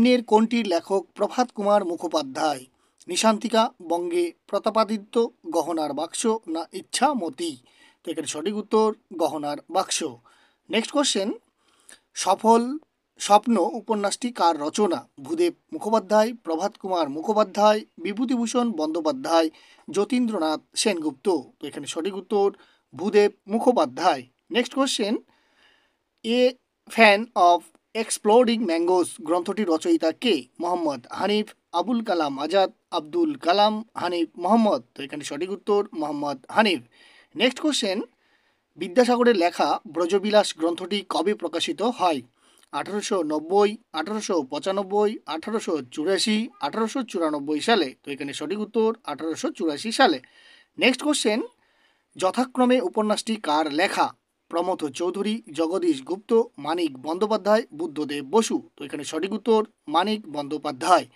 নিম্নের কোনটির লেখক প্রভাত কুমার মুখোপাধ্যায় নিশান্তিকা বঙ্গে প্রতাপাদিত্য গহনার বাক্স না ইচ্ছামতি তো এখানে সঠিক উত্তর গহনার বাক্স নেক্সট কোশ্চেন সফল স্বপ্ন উপন্যাসটি কার রচনা ভূদেব মুখোপাধ্যায় প্রভাত কুমার মুখোপাধ্যায় বিভূতিভূষণ বন্দ্যোপাধ্যায় যতীন্দ্রনাথ সেনগুপ্ত তো এখানে সঠিক উত্তর Bhudev Mukhopadhyay next question a fan of exploring mangoes গ্রন্থটি রচয়িতা কে মোহাম্মদ হানিফ আবুল কালাম আজাদ আব্দুল কালাম হানিফ মোহাম্মদ তো এখানে সঠিক উত্তর মোহাম্মদ হানিফ নেক্সট কোশ্চেন বিদ্যাসাগরের লেখা ব্রজবিলাস গ্রন্থটি কবে প্রকাশিত হয় আঠারোশো নব্বই আঠারোশো পঁচানব্বই আঠারোশো চুরাশি আঠারোশো চুরানব্বই সালে তো এখানে সঠিক উত্তর আঠারোশো চুরাশি সালে নেক্সট কোশ্চেন যথাক্রমে উপন্যাসটি কার লেখা প্রমথ চৌধুরী জগদীশ গুপ্ত মানিক বন্দ্যোপাধ্যায় বুদ্ধদেব বসু তো এখানে সঠিক উত্তর মানিক বন্দ্যোপাধ্যায়